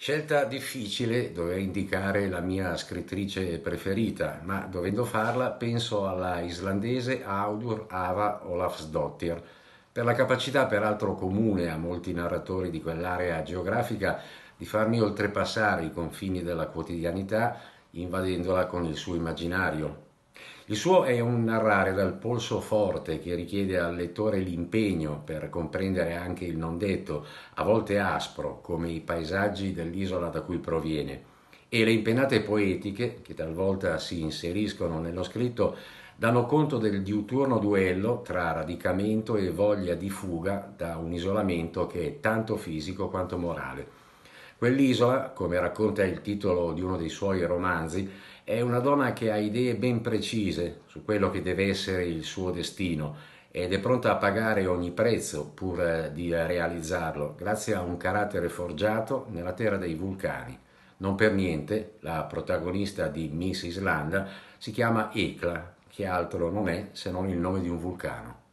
Scelta difficile dover indicare la mia scrittrice preferita, ma dovendo farla penso alla islandese Audur Ava Olafsdottir, per la capacità peraltro comune a molti narratori di quell'area geografica di farmi oltrepassare i confini della quotidianità invadendola con il suo immaginario. Il suo è un narrare dal polso forte che richiede al lettore l'impegno per comprendere anche il non detto, a volte aspro, come i paesaggi dell'isola da cui proviene, e le impennate poetiche, che talvolta si inseriscono nello scritto, danno conto del diuturno duello tra radicamento e voglia di fuga da un isolamento che è tanto fisico quanto morale. Quell'isola, come racconta il titolo di uno dei suoi romanzi, è una donna che ha idee ben precise su quello che deve essere il suo destino ed è pronta a pagare ogni prezzo pur eh, di realizzarlo, grazie a un carattere forgiato nella terra dei vulcani. Non per niente la protagonista di Miss Islanda si chiama Ekla, che altro non è se non il nome di un vulcano.